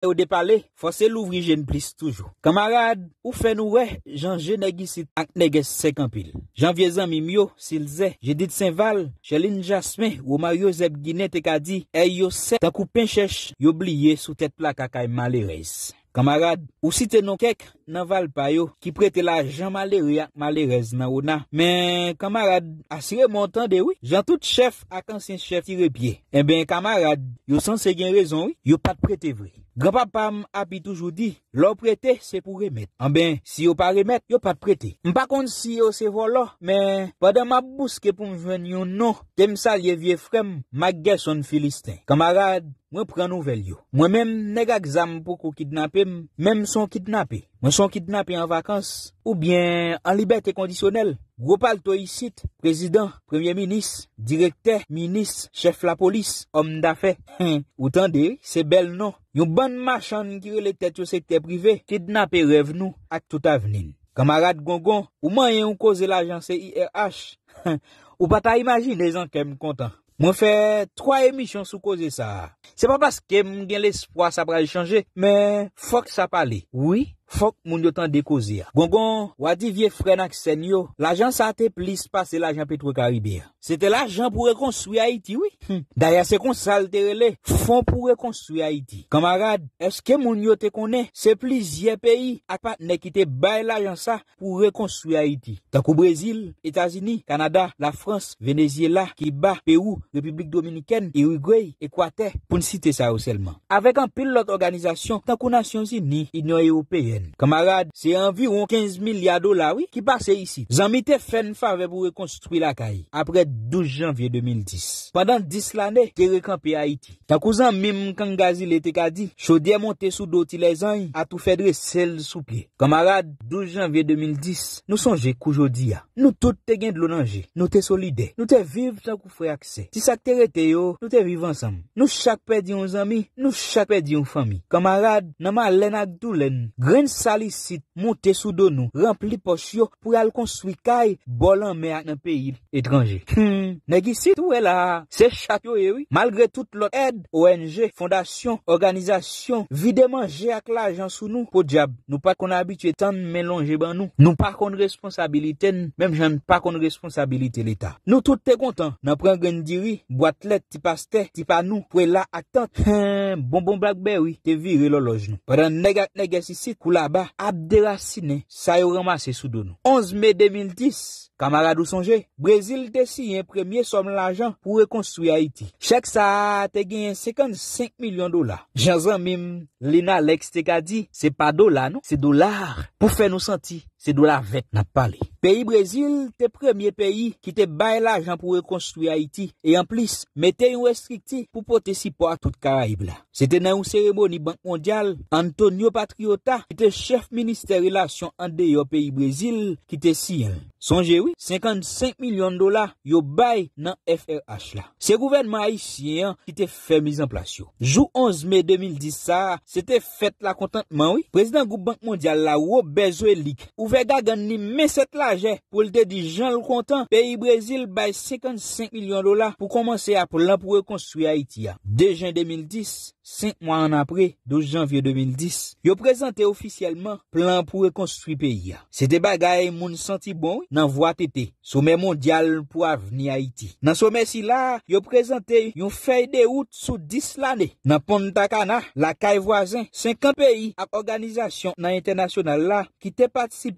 E ou depale, fwase louvri jen plis toujou. Kamarad, ou fen ou we, jan jen negi sit ak neges sek an pil. Jan viezan mi myo, sil ze, je dit sen val, chelin jasme, ou mar yo zeb gine te ka di, e yo se, tak ou pen chesh, yo bliye sou tet plaka kakay malerez. Kamarad, ou site nou kek, nan val payo, ki prete la jan malerez nan ou na. Men, kamarad, asire montan de we, jan tout chef ak ansen chef tire pie. E eh ben, kamarad, yo san se gen rezon we, yo pat prete vreye. Gapapam api touzoudi. Lò prete, se pou remet. An ben, si yo pa remet, yo pa prete. M pa kont si yo se volo, men, padan ma bouske pou m ven yon nou, tem sa ye vie frem, ma gè son filiste. Kamarade, mwen pren nou vel yo. Mwen menm nega gzam pou kou kidnapem, menm son kidnapem. Mwen son kidnapem an vakans, ou bien an libet e kondisyonel. Gwo pal to yisit, prezident, premier minis, direkte, minis, chef la polis, om da fe. Hen, ou tende, se bel nou. Yon ban machan kire le tet yo se teb, KIDNAPE REVENOU AT TOUTAVENIN KAMARAT GONGON OU MAN YON KOZE LA JAN CE I.R.H OU BATA IMAJINE EZAN KE M KONTAN MON FE 3 EMISYONS OU KOZE SA SE PA PAS KE M GEN LE ESPWA SA PRA JE CHANJE ME FOK SA PA LE FOK MON YOTAN DE KOZE GONGON WADI VYE FRENA K SENYO LA JAN SA ATE PLIS PASE LA JAN PETRO KARIBIYA Se te la jan pou rekonstruyay ti, wè. Da ya se kon salte rele, fon pou rekonstruyay ti. Kamarad, eske moun yote konen se plizye peyi akpa ne kite bay la jan sa pou rekonstruyay ti. Takou Brezil, Etazini, Kanada, la Frans, Veneziela, Kiba, Peru, Republik Dominiken, Eugrey, Ekwate, poun site sa ou selman. Awek an pil lot organizasyon, takou Nasyon Zini, inyo European. Kamarad, se anviron 15 milyar dolar wè ki pase isi. Zanmite fen fave pou rekonstruyay la kayi. Apre de. 12 janvye 2010 Pendan 10 lane, te rekampi Haiti Takouzan mim kangazi lete kadi Chodi a monte sou do ti le zany A tou fedre sel soupe Kamarad, 12 janvye 2010 Nou sonje koujodi ya Nou tout te gen dlo nanje, nou te solide Nou te viv sa kou fwe akse Ti sak te rete yo, nou te viv ansam Nou chakpe di yon zami, nou chakpe di yon fami Kamarad, nama lena doulen Gren sali sit, monte sou do nou Rempli posyo, pou al kon swi kay Bolan me ak nan peyi etranje Hmm. Ne gisi tou e la Se chakyo e wii Malgre tout lot ed ONG Fondasyon Organizasyon Videman je ak la ajan sou nou Po diab Nou pa kon abitwe tan Melonje ban nou Nou pa kon responsabilite Mem jen pa kon responsabilite l'Etat Nou tout te kontan Nan pren gen diri Boatlet ti paste Ti pa nou Pwe la atent Bonbon Blackberry Te viri lo loj nou Padan negat negesisi e Kou la ba Abderasine Sayo remase sou do nou 11 me 2010 Kamara dou sonje Brezil te si yon premye som l'ajan pou re-konstruye Haiti. Chek sa, te gen 55 milyon dolar. Jansan mim, lina leks te ka di, se pa dolar nou, se dolar. Pou fe nou senti. se do la vet na pale. Peyi Brezil te premiye peyi ki te bay la jan pou rekonstruye Haiti e an plis mette yon restrikti pou pote si po a tout karaib la. Se te nan yon seremoni bank mondial Antonio Patriota ki te chef ministeri lasyon ande yo peyi Brezil ki te si yon. Sonje wii 55 milyon dola yo bay nan FRH la. Se gouvenman ay si yon ki te fermi zanplasyon. Jou 11 mey 2010 sa se te fet la kontantman wii. Prezident goup bank mondial la wou bezwe lik ve gagan ni meset laje pou lde di jan l kontan, peyi Brezil bay 55 milyon dola pou komanse a plan pou rekonstruy Haiti ya. De jan 2010, 5 mwan an apre 12 janvye 2010, yo prezante ofisyelman plan pou rekonstruy peyi ya. Se te bagay moun santi bon nan vwa tete, soume mondyal pou avni Haiti. Nan soume si la, yo prezante yon fey de out sou 10 lane. Nan Pondakana, la kay vwazen, 50 peyi ap organizasyon nan internasyonal la ki te patisip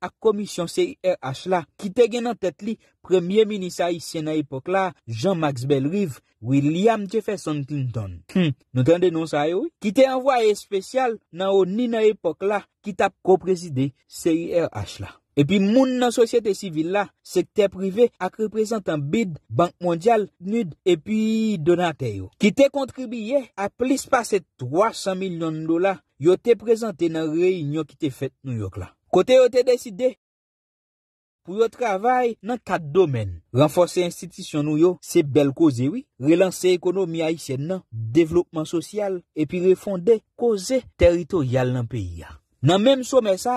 ak komisyon CIRH la ki te gen nan tet li premier minisa isye nan epok la Jean-Max Bell Rive William Jefferson Clinton hmm, ki te envoye spesyal nan ou ni nan epok la ki tap ko prezide CIRH la epi moun nan sosyete sivil la sekte privé ak reprezentan BID, Bank Mondial, NUD epi Donateyo ki te kontribiye a plis pase 300 milyon dola yo te prezente nan reynyon ki te fet New York la Kote yo te deside pou yo travay nan kat domen, renforser institisyon nou yo, se bel koze wi, relanser ekonomi a isen nan, devlopman sosyal, epi refonde koze teritoryal nan peyi ya. Nan menm soume sa,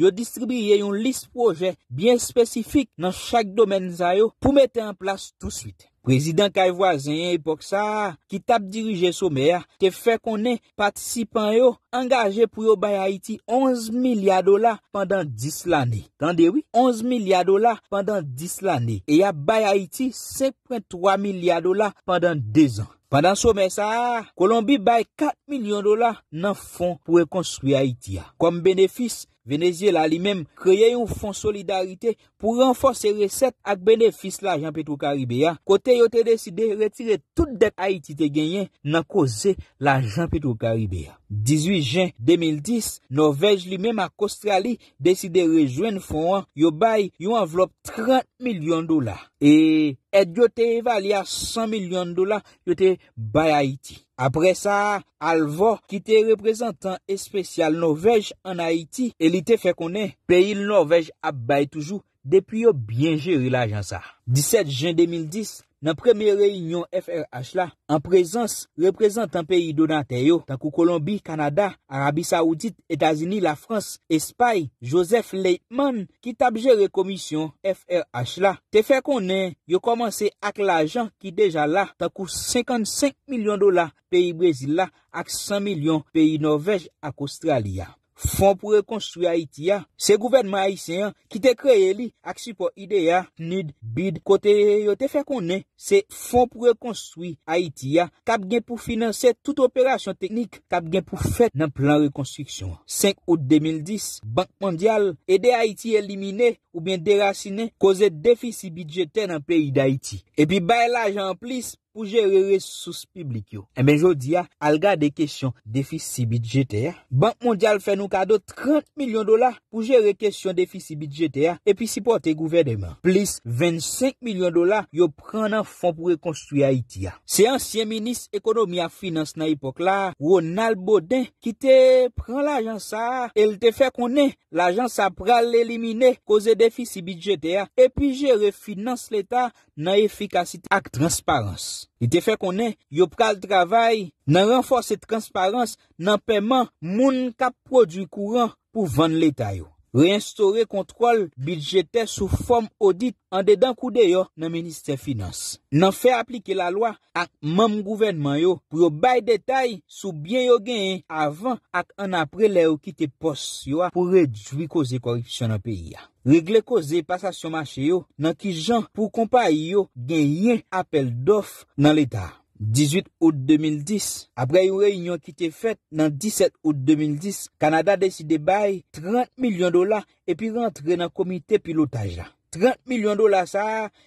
yo distribye yon lis proje bien spesifik nan chak domen za yo pou mette an plas tout suite. Kwezidant kay vwazen yon epok sa, ki tap dirije soume ya, te fe konen patisipan yo, angaje pou yo baye Haiti 11 milyar dola pandan 10 lani. Tande wii? 11 milyar dola pandan 10 lani. E ya baye Haiti 5.3 milyar dola pandan 2 an. Pandan soume sa, Kolombi baye 4 milyon dola nan fon pou ekonspwi Haiti ya. Kom benefis, Venezia lalimem kreye yo fon solidaritey pou renforse reset ak benefis la Jean-Petrou Karibéa, kote yo te deside retire tout det Aïti te genyen nan koze la Jean-Petrou Karibéa. 18 jan 2010, Norvej li mèm ak Australi deside rejwen foun yo bay yon avlop 30 milyon dola, e et yo te revali a 100 milyon dola yo te bay Aïti. Apre sa, Alvor ki te reprezentan espesyal Norvej an Aïti, elite fe konen, peyi Norvej ap bay toujou, depi yo byen jeri la jan sa. 17 jan 2010, nan premye reyon F.R.H. la, an prezans reprezentan peyi donante yo, tankou Kolombi, Kanada, Arabi Saoudite, Etazini, La France, Espaye, Joseph Leitman, ki tab jere komisyon F.R.H. la. Te fè konen, yo komanse ak la jan ki deja la, tankou 55 milyon dola peyi Brezila ak 100 milyon peyi Norvej ak Australia. Fon pou rekonstruy Aitia, se gouvenman Aisyen ki te kreye li, ak si pou ideya, nid, bid, kote yo te fe konen, se fon pou rekonstruy Aitia, kap gen pou finanse tout operasyon teknik, kap gen pou fet nan plan rekonstruksyon. 5 out 2010, Bank Mondial ede Aitia elimine. oubyen derasine koze defisi bidjetè nan peri d'Haïti. Epi bay l'ajan plis pou jere resous publik yo. Emen eh jodi ya, alga de kesyon defisi bidjetè, Bank Mondial fè nou kado 30 milyon dola pou jere kesyon defisi bidjetè, epi si pote gouverneman. Plis 25 milyon dola yo pren nan fon pou rekonstruye Haïti ya. Se ansyen minis ekonomi a finans nan ipok la, Ronald Baudin, ki te pren l'ajan sa, el te fè konen, l'ajan sa pral l'elimine koze de defisi bidjetè a, epi je refinans l'Etat nan efikasit ak transparans. E te fe konen, yo pral travay nan renforset transparans nan pèman moun kap prodwi kouran pou van l'Etat yo. Reinstore kontrol bidjetè sou form audit an dedan kou de yo nan Ministè Finance. Nan fè aplike la lwa ak mam gouvenman yo pou yo bay detay sou bien yo genyen avan ak an apre lè ou ki te pos yo a pou redjwi koze korifisyon nan peyi ya. Regle koze pasasyon mache yo nan ki jan pou kompa yo genyen apel dof nan l'Etat. 18 ao 2010, apre yon reynyon ki te fet nan 17 ao 2010, Kanada deside bay 30 milyon dola epi rentre nan komite pilotaj la. 30 milyon dola sa,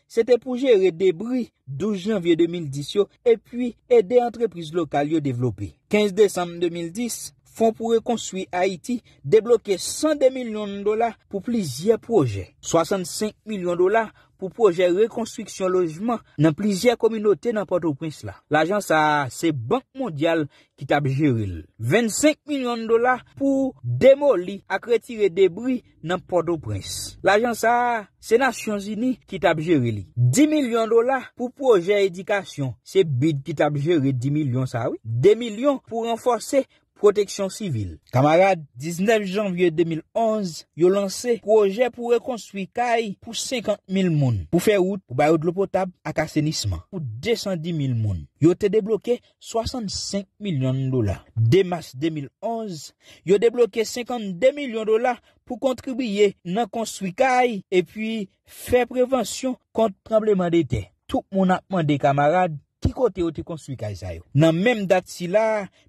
sete pou jere debri 12 janvye 2010 yo, epi ede entreprise lokal yo devlopi. 15 december 2010, fond pou rekonsui Haiti, deblokye 102 milyon dola pou plizye proje. 65 milyon dola, pou proje rekonstriksyon lojman nan plizye kominote nan Port-au-Prince la. L'ajans a se bank mondial ki tab jiril. 25 milyon dola pou demoli akretire debri nan Port-au-Prince. L'ajans a se Nasyon Zini ki tab jiril. 10 milyon dola pou proje edikasyon. Se bid ki tab jiril 10 milyon sa. 2 milyon pou renforser. Proteksyon sivil. Kamarade, 19 janvye 2011, yo lansè proje pou rekonstruy kaj pou 50.000 moun. Pou fè wout pou bayout lopotab akasenisman pou 210.000 moun. Yo te deblokè 65 milyon dola. De mars 2011, yo deblokè 52 milyon dola pou kontribuyè nan konstruy kaj e pi fè prevensyon kont trembleman de te. Tou moun apman de kamarade. Ki kote yo te konstruy kaj sa yo? Nan menm dat si la,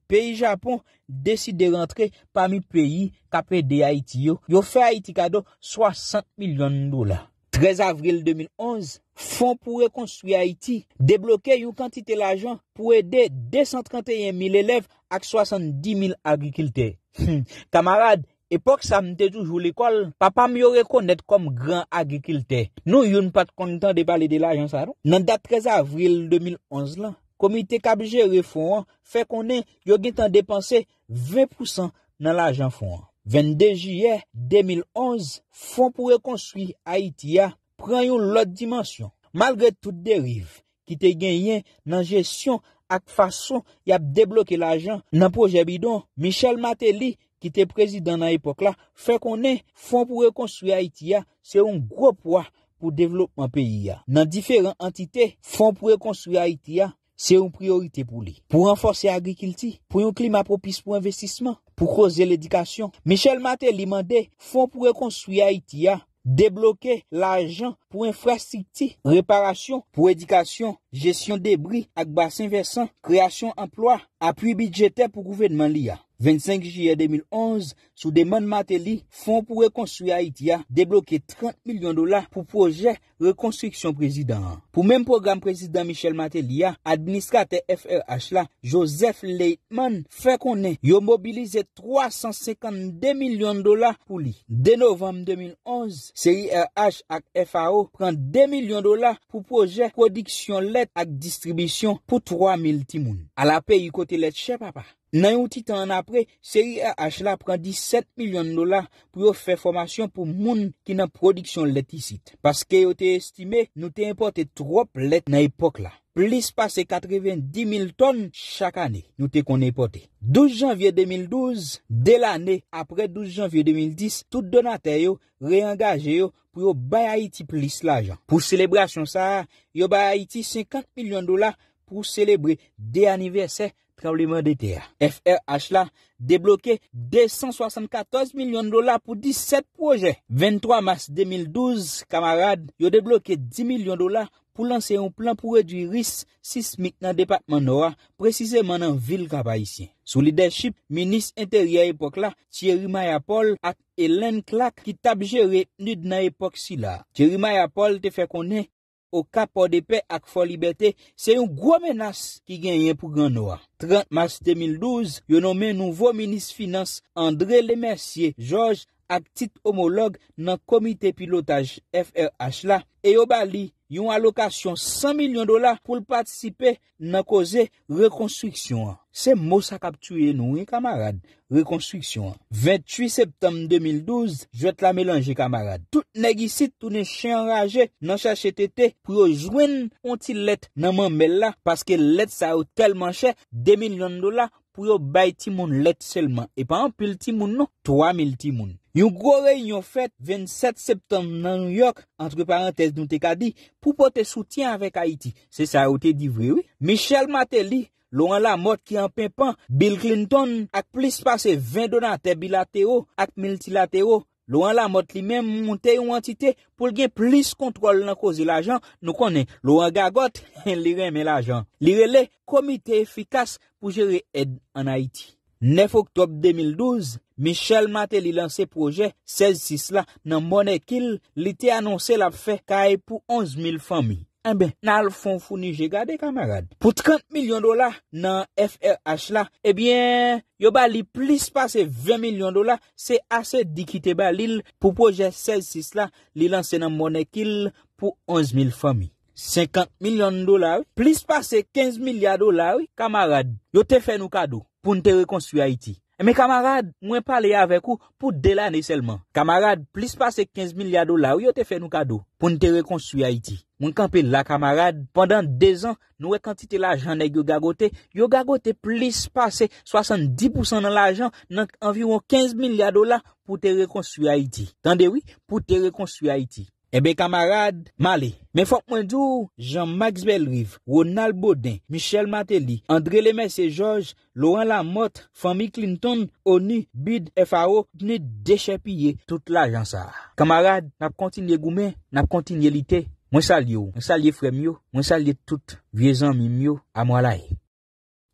peyi Japon deside rentre pami peyi kapè de Haiti yo. Yo fè Haiti kado 60 milyon dola. 13 avril 2011, fond pou rekonstruy Haiti deblokè yo kantite la jan pou edè 231 mil elev ak 70 mil agrikilte. Hmm, kamarade, Epok sa mte toujou l'ekol, papam yo rekonet kom gran agrikilte. Nou yon pat kontan de pale de l'ajan sa don. Nan dat 13 avril 2011 lan, komite kab jere Fouan fe konen yo gen tan depanse 20% nan l'ajan Fouan. 22 juye 2011, Fouan pou rekonsui Haïtia pren yon lot dimensyon. Malgre tout deriv, ki te genyen nan jesyon ak fason yap debloke l'ajan nan proje bidon, Michel Mateli, ki te prezidant nan epok la, fe konen, fon pou rekonsoui Haiti ya, se yon gwo pwa pou devlopman peyi ya. Nan diferent entite, fon pou rekonsoui Haiti ya, se yon priorite pou li. Po renforse agrikilti, pou yon klima propis pou investisman, pou kose l'edikasyon, Michel Maté li mande, fon pou rekonsoui Haiti ya, debloke l'ajan, pou infrastikti, reparasyon, pou edikasyon, jesyon debri ak basin versan, kreasyon emploi, apuy bidjetè pou gouvenman li ya. 25 jye 2011, sou deman Mateli, fon pou rekonstruye Haiti ya, deblokye 30 milyon dola pou proje rekonstriksyon prezident. Pou menm program prezident Michel Mateli ya, administrate FRH la, Joseph Leitman fè konè, yo mobilize 352 milyon dola pou li. De novem 2011, CI RH ak FAO Pren 2 milyon dola pou proje Produksyon let at distribisyon Pou 3 mil ti moun A la pe yu kote let che papa Nan yon titan an apre Seri AH la pren 17 milyon dola Pou yo fe formasyon pou moun Ki nan produksyon let isit Paske yo te estime nou te importe Trop let nan epok la Plis pase 90 mil ton Chak ane nou te kon importe 12 janvye 2012 De l ane apre 12 janvye 2010 Tout donate yo reengaje yo yo bayayiti plis la jan. Pou selebrasyon sa, yo bayayiti 50 milyon dola pou selebri de aniversè travleman de teya. FRH la, debloké 274 milyon dola pou 17 proje. 23 mars 2012, kamarade, yo debloké 10 milyon dola pou lanse yon plan pou redwi ris sismik nan Depatman Noa, prezise man nan vil kaba isi. Sou lideship, minis enteri a epok la, Thierry Mayapol ak Elen Klak, ki tab jere nid nan epok si la. Thierry Mayapol te fe konen, o kapo de pe ak fo libeti, se yon gwo menas ki genyen pou Gran Noa. 30 mars 2012, yon omen nouvo minis finans, André Lemersier, Georges, ak tit homolog nan komite pilotaj FRH la, e yo bali, yon alokasyon 100 milyon dola pou l patisipe nan koze rekonstriksyon. Se mous a kaptouye nou, eh, kamarade, rekonstriksyon. 28 septem 2012, jwet la melanje, kamarade. Tout negisit, tout ne chen raje nan chache tete projwen onti let nan man bella paske let sa ou tel manche, 2 milyon dola pou l patisipe. pou yo bay ti moun let selman, e pa an pil ti moun nou, 3000 ti moun. Yon gwo rey yon fet, 27 septem nan New York, antre parantez nou te ka di, pou po te soutyen avèk Haiti, se sa ou te di vwe wè. Michel Mateli, Laurent Lamotte ki an pepan, Bill Clinton, ak plis pase 20 donante bilatero, ak multilatero, Lou an la mot li men mwonte yon antite pou l gen plis kontrol nan kozi l ajan nou konen lou an gagot en li reme l ajan. Li rele komite efikas pou jere ed an Haiti. 9 oktob 2012, Michel Maté li lanse proje 16-6 la nan mwone kil li te anonse la fe ka e pou 11.000 fami. Eh nal fon founi je gade kamarade Po 30 milyon dola nan FRH la Ebyen eh yo ba li plis pase 20 milyon dola Se ase dikite ba li Po proje 16-6 la Li lanse nan monek il Po 11000 fami 50 milyon dola Plis pase 15 milyon dola Kamarade yo te fè nou kado Poun te rekonspye Haiti E eh, men kamarad, mwen pale ya avek ou pou delane selman. Kamarad, plis pase 15 milyar dolar ou yo te fè nou kado pou nou te rekonsuye Haiti. Mwen kampen la kamarad, pandan 2 an nou wekantite l'ajan neg yo gagote, yo gagote plis pase 70% nan l'ajan nan environ 15 milyar dolar pou te rekonsuye Haiti. Tande oui, pou te rekonsuye Haiti. Ebe kamarad, male, men fok mwen djou, Jean-Max Belrive, Ronald Baudin, Michel Mateli, André Lemès et Georges, Laurent Lamotte, Fanny Clinton, Oni, Bide, F.A.O. Nye deche pye tout la jansar. Kamarad, nap kontinye goumen, nap kontinye lite, mwen salye ou, mwen salye fremyo, mwen salye tout, vyezan mi myo, amwala e.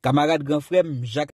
Kamarad gran frem, Jacques.